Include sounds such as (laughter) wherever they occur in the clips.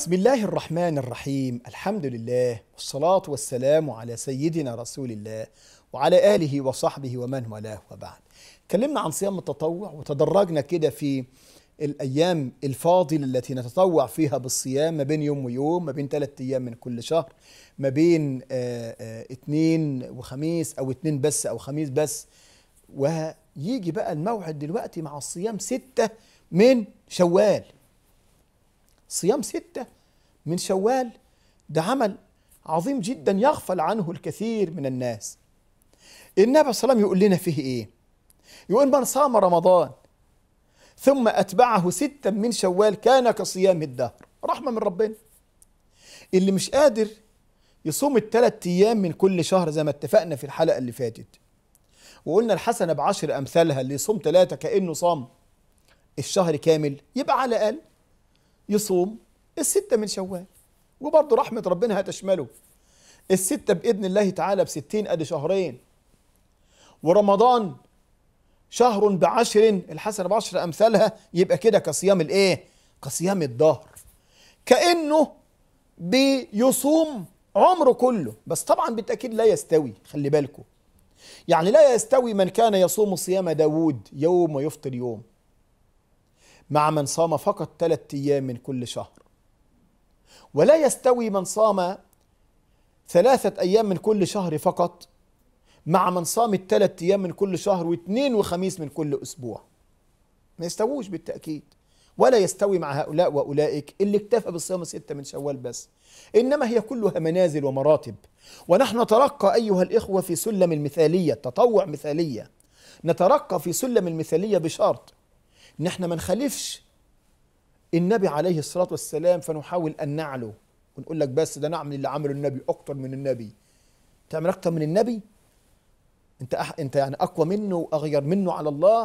بسم الله الرحمن الرحيم الحمد لله والصلاة والسلام على سيدنا رسول الله وعلى آله وصحبه ومن والاه وبعد اتكلمنا عن صيام التطوع وتدرجنا كده في الأيام الفاضلة التي نتطوع فيها بالصيام ما بين يوم ويوم ما بين ثلاثة أيام من كل شهر ما بين اثنين آه، آه، وخميس أو اثنين بس أو خميس بس ويجي بقى الموعد دلوقتي مع الصيام ستة من شوال صيام ستة من شوال ده عمل عظيم جدا يغفل عنه الكثير من الناس النبي صلى الله عليه وسلم يقول لنا فيه ايه يقول من صام رمضان ثم أتبعه ستا من شوال كان كصيام الدهر رحمة من ربنا اللي مش قادر يصوم الثلاث أيام من كل شهر زي ما اتفقنا في الحلقة اللي فاتت وقلنا الحسنة بعشر أمثالها اللي يصوم ثلاثة كأنه صام الشهر كامل يبقى على الأقل يصوم الستة من شوال وبرضه رحمة ربنا هتشمله الستة بإذن الله تعالى بستين أدي شهرين ورمضان شهر بعشر الحسنة بعشر أمثالها يبقى كده كصيام الإيه؟ كصيام الدهر كأنه بيصوم عمره كله بس طبعا بالتأكيد لا يستوي خلي بالكم يعني لا يستوي من كان يصوم صيام داود يوم ويفطر يوم مع من صام فقط ثلاثة أيام من كل شهر ولا يستوي من صام ثلاثة أيام من كل شهر فقط مع من صام الثلاث أيام من كل شهر واثنين وخميس من كل أسبوع ما يستووش بالتأكيد ولا يستوي مع هؤلاء وأولئك اللي اكتفى بالصيام ستة من شوال بس إنما هي كلها منازل ومراتب ونحن نترقى أيها الإخوة في سلم المثالية تطوع مثالية نترقى في سلم المثالية بشرط ان احنا ما نخالفش النبي عليه الصلاه والسلام فنحاول ان نعلو ونقول لك بس ده نعمل اللي عمله النبي اكتر من النبي تعمل اكتر من النبي انت أح... انت يعني اقوى منه واغير منه على الله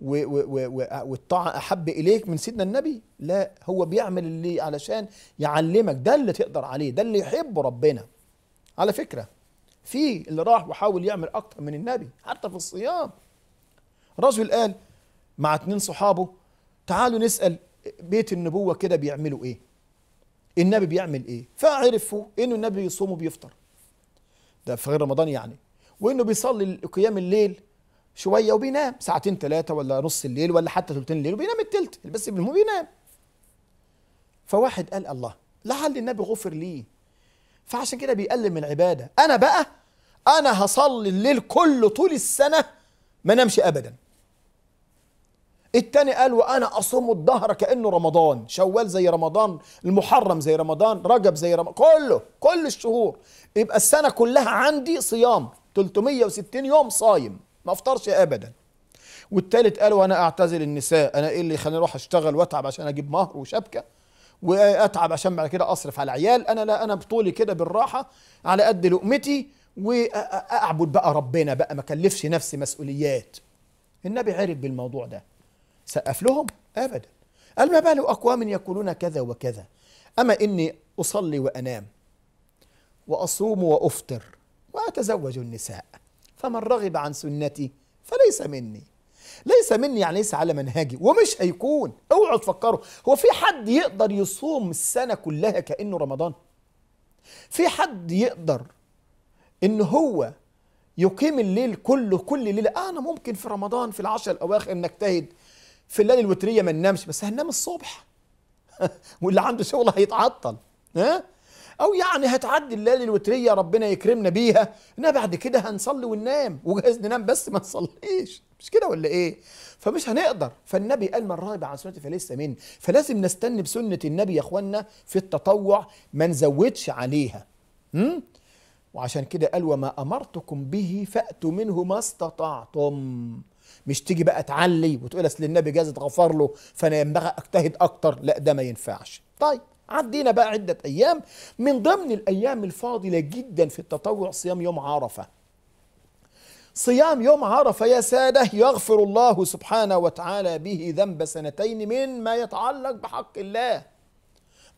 و... و... و... والطاعه احب اليك من سيدنا النبي لا هو بيعمل اللي علشان يعلمك ده اللي تقدر عليه ده اللي يحبه ربنا على فكره في اللي راح وحاول يعمل اكتر من النبي حتى في الصيام رجل قال مع اتنين صحابه تعالوا نسأل بيت النبوة كده بيعملوا ايه النبي بيعمل ايه فعرفوا انه النبي بيصوم وبيفطر ده في غير رمضان يعني وانه بيصلي قيام الليل شويه وبينام ساعتين ثلاثه ولا نص الليل ولا حتى ثلثين الليل وبينام الثلث بس ابنه بينام فواحد قال الله لعل النبي غفر ليه فعشان كده بيقلل من العباده انا بقى انا هصلي الليل كله طول السنه ما نمشي ابدا التاني قال وانا اصوم الظهر كانه رمضان شوال زي رمضان المحرم زي رمضان رجب زي رمضان كله كل الشهور يبقى السنه كلها عندي صيام 360 يوم صايم ما افطرش ابدا والتالت قال وانا اعتزل النساء انا ايه اللي يخليني اروح اشتغل واتعب عشان اجيب مهر وشبكه واتعب عشان بعد كده اصرف على عيال انا لا انا بطولي كده بالراحه على قد لقمتي واعبد بقى ربنا بقى ما كلفش نفسي مسؤوليات النبي عرف بالموضوع ده سقف لهم ابدا قال ما بال اقوام يقولون كذا وكذا اما اني اصلي وانام واصوم وافطر واتزوج النساء فمن رغب عن سنتي فليس مني ليس مني يعني ليس على منهجي ومش هيكون اوعوا تفكروا هو في حد يقدر يصوم السنه كلها كانه رمضان في حد يقدر ان هو يقيم الليل كله كل ليله آه، انا ممكن في رمضان في العشر الاواخر نجتهد في الليالي الوتريه ما ننامش بس هننام الصبح (laughs) واللي عنده شغل هيتعطل ها او يعني هتعدي الليالي الوتريه ربنا يكرمنا بيها انها بعد كده هنصلي وننام وجايز ننام بس ما نصليش مش كده ولا ايه فمش هنقدر فالنبي قال من راغب عن سنتي فليس مني فلازم نستنى بسنه النبي يا اخوانا في التطوع ما نزودش عليها م? وعشان كده قال وما امرتكم به فاتوا منه ما استطعتم مش تيجي بقى تعلي وتقول اصل النبي جاز اتغفر له فانا ينبغي اجتهد اكتر لا ده ما ينفعش طيب عدينا بقى عدة أيام من ضمن الأيام الفاضلة جدا في التطوع صيام يوم عرفة صيام يوم عرفة يا سادة يغفر الله سبحانه وتعالى به ذنب سنتين مما يتعلق بحق الله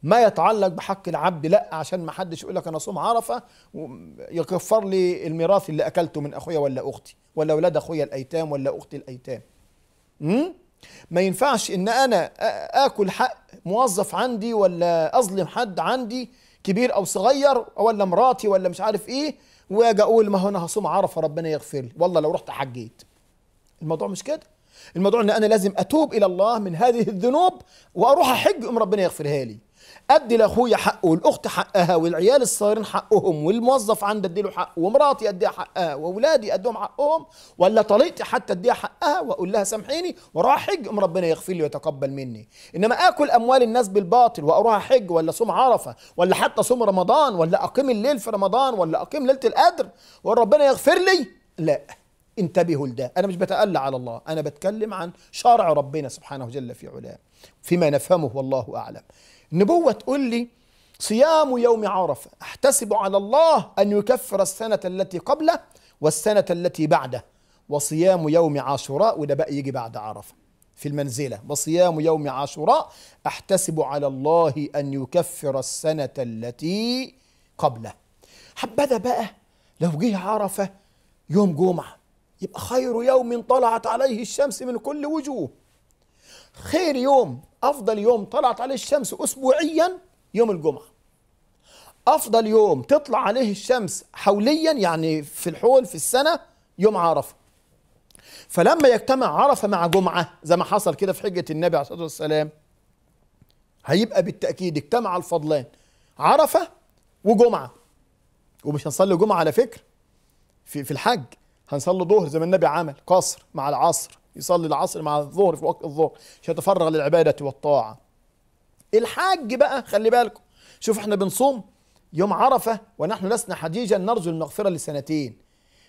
ما يتعلق بحق العبد لا عشان ما حدش يقول لك انا صوم عرفه يكفر لي الميراث اللي اكلته من اخويا ولا اختي ولا اولاد اخويا الايتام ولا اختي الايتام امم ما ينفعش ان انا اكل حق موظف عندي ولا اظلم حد عندي كبير او صغير ولا مراتي ولا مش عارف ايه واجي اقول ما هو انا هصوم عرفه ربنا يغفر لي والله لو رحت حجيت الموضوع مش كده الموضوع ان انا لازم اتوب الى الله من هذه الذنوب واروح احج ام ربنا يغفرها لي ادي لاخويا حقه والاخت حقها والعيال الصغيرين حقهم والموظف عندي اديله حقه ومراتي اديها حقها واولادي اديهم حقهم ولا طليقتي حتى اديها حقها واقول لها سامحيني واروح ام ربنا يغفر لي ويتقبل مني انما اكل اموال الناس بالباطل واروح حج ولا صوم عرفه ولا حتى صوم رمضان ولا اقيم الليل في رمضان ولا اقيم ليله القدر وربنا يغفر لي لا انتبهوا لده انا مش بتألى على الله انا بتكلم عن شرع ربنا سبحانه جل في علاه فيما نفهمه والله اعلم نبوة تقول لي صيام يوم عرفة أحتسب على الله أن يكفر السنة التي قبله والسنة التي بعده وصيام يوم عاشوراء وده بقى يجي بعد عرفة في المنزلة وصيام يوم عاشوراء أحتسب على الله أن يكفر السنة التي قبله حبذا بقى لو جه عرفة يوم جمعة يبقى خير يوم طلعت عليه الشمس من كل وجوه خير يوم أفضل يوم طلعت عليه الشمس أسبوعيا يوم الجمعة أفضل يوم تطلع عليه الشمس حوليا يعني في الحول في السنة يوم عرفة فلما يجتمع عرفة مع جمعة زي ما حصل كده في حجة النبي عليه الصلاة والسلام هيبقى بالتأكيد اجتمع الفضلان عرفة وجمعة ومش هنصلي جمعة على فكرة في في الحج هنصلي ظهر زي ما النبي عمل قصر مع العصر يصلي العصر مع الظهر في وقت الظهر عشان يتفرغ للعباده والطاعه الحاج بقى خلي بالكم شوف احنا بنصوم يوم عرفه ونحن لسنا حجيجا نرجو المغفره لسنتين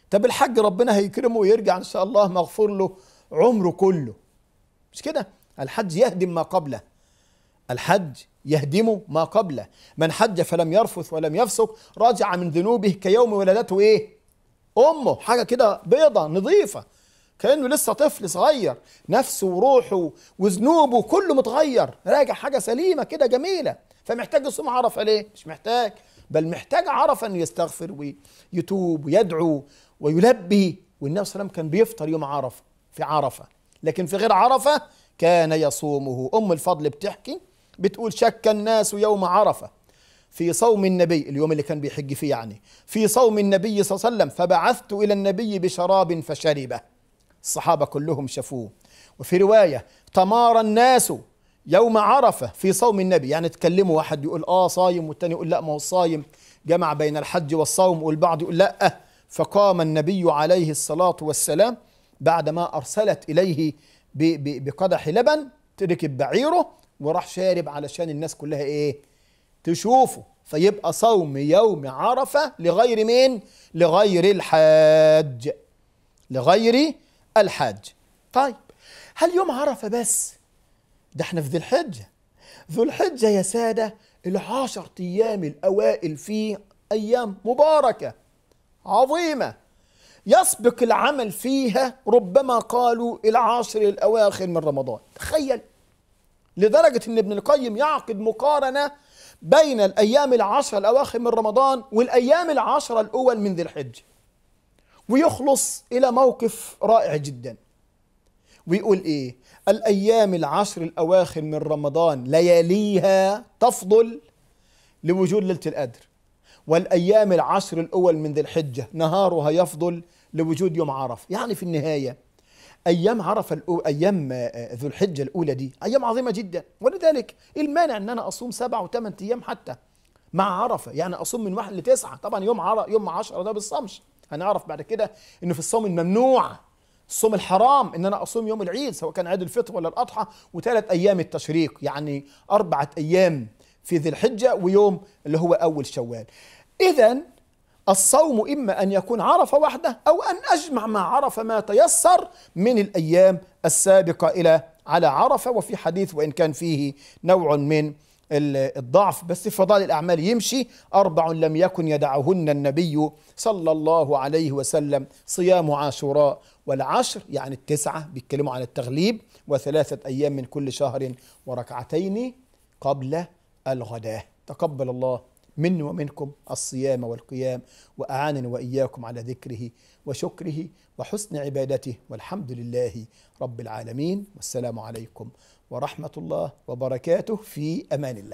طب الحج ربنا هيكرمه ويرجع ان شاء الله مغفور له عمره كله مش كده الحج يهدم ما قبله الحج يهدم ما قبله من حج فلم يرفث ولم يفسق راجع من ذنوبه كيوم ولدته ايه امه حاجه كده بيضه نظيفه كانه لسه طفل صغير نفسه وروحه وذنوبه كله متغير راجع حاجه سليمه كده جميله فمحتاج يصوم عرفه ليه مش محتاج بل محتاج عرفه انه يستغفر ويتوب ويدعو ويلبي والنبي صلى الله عليه وسلم كان بيفطر يوم عرفه في عرفه لكن في غير عرفه كان يصومه ام الفضل بتحكي بتقول شك الناس يوم عرفه في صوم النبي اليوم اللي كان بيحج فيه يعني في صوم النبي صلى الله عليه وسلم فبعثت الى النبي بشراب فشربه الصحابة كلهم شافوه وفي رواية تمارى الناس يوم عرفة في صوم النبي يعني تكلموا واحد يقول آه صايم والتاني يقول لا ما هو الصايم جمع بين الحج والصوم والبعض يقول لا أه فقام النبي عليه الصلاة والسلام بعدما أرسلت إليه بقدح لبن ركب بعيره وراح شارب علشان الناس كلها إيه تشوفه فيبقى صوم يوم عرفة لغير مين لغير الحاج لغير الحج طيب هل يوم عرفة بس ده احنا في ذي الحجة ذو الحجة يا سادة العشر أيام الأوائل فيه أيام مباركة عظيمة يسبق العمل فيها ربما قالوا العشر الأواخر من رمضان تخيل لدرجة أن ابن القيم يعقد مقارنة بين الأيام العشر الأواخر من رمضان والأيام العشر الأول من ذي الحجة ويخلص إلى موقف رائع جدا ويقول إيه الأيام العشر الأواخر من رمضان لياليها تفضل لوجود ليلة القدر والأيام العشر الأول من ذي الحجة نهارها يفضل لوجود يوم عرفة يعني في النهاية أيام عرفة الأو... أيام آه، ذو الحجة الأولى دي أيام عظيمة جدا ولذلك المانع أن أنا أصوم سبعة وثمان أيام حتى مع عرفة يعني أصوم من واحد لتسعة طبعا يوم عر... يوم عشرة ده بالصمش هنعرف بعد كده انه في الصوم الممنوع الصوم الحرام ان انا اصوم يوم العيد سواء كان عيد الفطر ولا الاضحى وثلاث ايام التشريق يعني اربعه ايام في ذي الحجه ويوم اللي هو اول شوال اذا الصوم اما ان يكون عرفه وحده او ان اجمع ما عرفه ما تيسر من الايام السابقه الى على عرفه وفي حديث وان كان فيه نوع من الضعف بس فضائل الأعمال يمشي أربع لم يكن يدعهن النبي صلى الله عليه وسلم صيام عاشوراء والعشر يعني التسعة بيتكلموا عن التغليب وثلاثة أيام من كل شهر وركعتين قبل الغداة تقبل الله مني ومنكم الصيام والقيام وأعانني وإياكم على ذكره وشكره وحسن عبادته والحمد لله رب العالمين والسلام عليكم ورحمة الله وبركاته في أمان الله